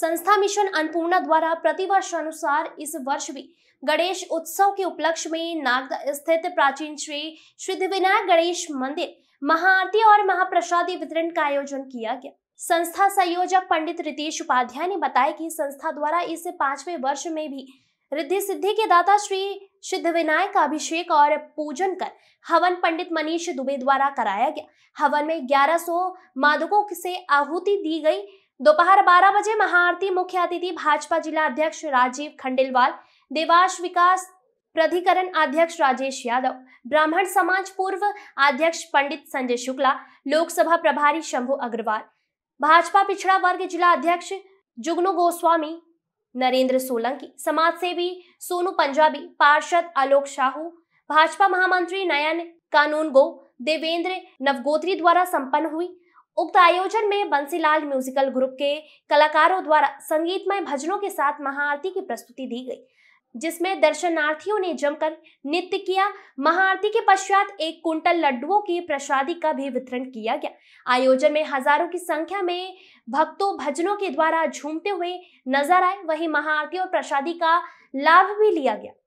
संस्था मिशन अन्नपूर्णा द्वारा प्रतिवर्ष अनुसार इस वर्ष भी गणेश उत्सव के उपलक्ष्य में नागदा स्थित प्राचीन श्री सिद्ध विनायक गणेश मंदिर महाआरती और महाप्रसादी वितरण का आयोजन किया गया संस्था संयोजक पंडित रितेश उपाध्याय ने बताया कि संस्था द्वारा इस पांचवें वर्ष में भी रिद्धि सिद्धि के दाता श्री सिद्ध विनायक का अभिषेक और पूजन कर हवन पंडित मनीष दुबे द्वारा कराया गया हवन में 1100 मादकों से आहुति दी गई दोपहर 12 बजे महाआरती मुख्य अतिथि भाजपा जिला अध्यक्ष राजीव खंडेलवाल देवास विकास प्राधिकरण अध्यक्ष राजेश यादव ब्राह्मण समाज पूर्व अध्यक्ष पंडित संजय शुक्ला लोकसभा प्रभारी शंभु अग्रवाल भाजपा पिछड़ा वर्ग जिला अध्यक्ष जुगनू गोस्वामी नरेंद्र सोलंकी समाज सेवी सोनू पंजाबी पार्षद आलोक शाहू भाजपा महामंत्री नयन कानूनगो देवेंद्र नवगोत्री द्वारा संपन्न हुई उक्त आयोजन में बंसीलाल म्यूजिकल ग्रुप के कलाकारों द्वारा संगीतमय भजनों के साथ महाआरती की प्रस्तुति दी गई जिसमें दर्शनार्थियों ने जमकर नृत्य किया महाआरती के पश्चात एक कुंटल लड्डुओं की प्रसादी का भी वितरण किया गया आयोजन में हजारों की संख्या में भक्तों भजनों के द्वारा झूमते हुए नजर आए वहीं महाआरती और प्रसादी का लाभ भी लिया गया